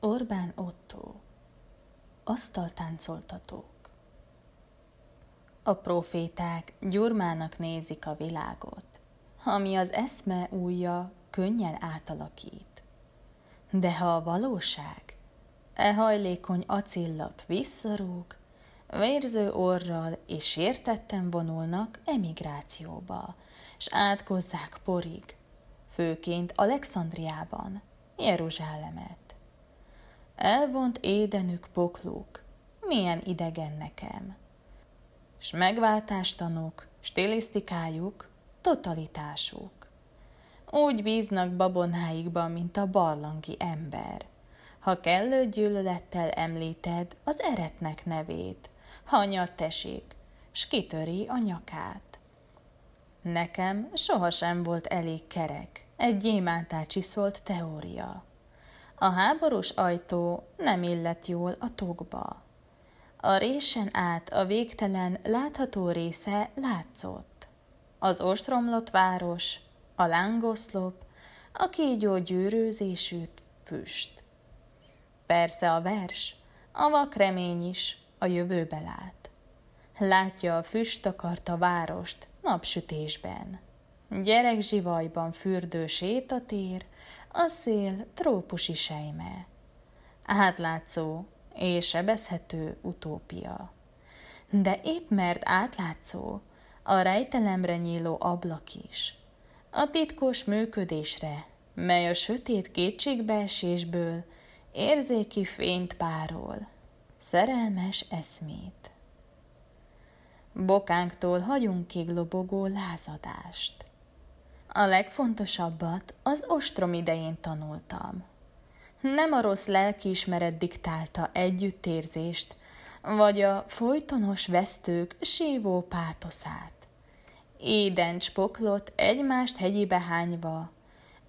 Orbán Otto Asztaltáncoltatók A proféták gyurmának nézik a világot, ami az eszme újja könnyen átalakít. De ha a valóság, e hajlékony acillap visszarúg, vérző orral és értetten vonulnak emigrációba, s átkozzák porig, főként Alexandriában, Jeruzsálemet elvont édenük poklók, milyen idegen nekem. S megváltástanok, stilisztikájuk, totalitásuk. Úgy bíznak babonáikban, mint a barlangi ember. Ha kellő gyűlölettel említed az eretnek nevét, hanyat tesik, s kitöri a nyakát. Nekem sohasem volt elég kerek, egy gyémántá csiszolt teória. A háborús ajtó nem illet jól a tokba. A résen át a végtelen, látható része látszott. Az ostromlott város, a lángoszlop, a kígyó gyűrőzésű füst. Persze a vers, a vakremény is a jövőbe lát. Látja a füst akarta várost napsütésben. Gyerek zsivajban fürdő sétatér, a szél trópusi sejme. Átlátszó és sebezhető utópia. De épp mert átlátszó, a rejtelemre nyíló ablak is. A titkos működésre, mely a sötét kétségbeesésből érzéki fényt párol, szerelmes eszmét. Bokánktól hagyunk lobogó lázadást a legfontosabbat az ostrom idején tanultam. Nem a rossz lelkiismeret diktálta együttérzést, vagy a folytonos vesztők sívó pátoszát. Édencs poklot egymást hegyibe hányva,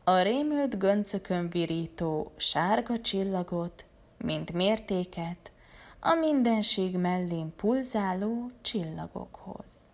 a rémült göncökön virító sárga csillagot, mint mértéket, a mindenség mellén pulzáló csillagokhoz.